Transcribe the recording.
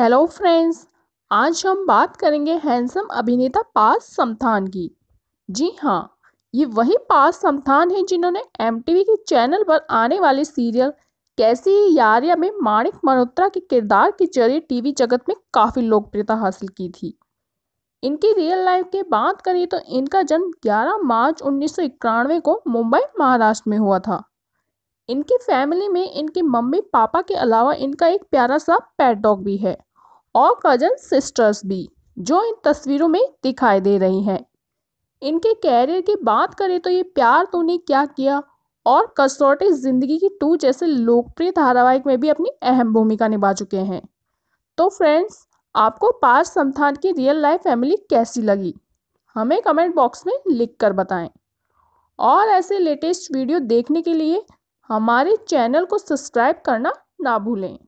hello friends आज हम बात करेंगे हैंडसम अभिनेता पास समथान की जी हाँ ये वही पास समथान है जिन्होंने एम के चैनल पर आने वाले सीरियल कैसी यारिया में माणिक मल्होत्रा के किरदार के जरिए टीवी जगत में काफ़ी लोकप्रियता हासिल की थी इनकी रियल लाइफ की बात करें तो इनका जन्म 11 मार्च उन्नीस को मुंबई महाराष्ट्र में हुआ था इनकी फैमिली में इनके मम्मी पापा के अलावा इनका एक प्यारा सा पैट डॉग भी है और कजन सिस्टर्स भी जो इन तस्वीरों में दिखाई दे रही हैं इनके कैरियर की बात करें तो ये प्यार तूने तो क्या किया और कसौटी ज़िंदगी की टू जैसे लोकप्रिय धारावाहिक में भी अपनी अहम भूमिका निभा चुके हैं तो फ्रेंड्स आपको पार संथान की रियल लाइफ फैमिली कैसी लगी हमें कमेंट बॉक्स में लिख कर बताएं और ऐसे लेटेस्ट वीडियो देखने के लिए हमारे चैनल को सब्सक्राइब करना ना भूलें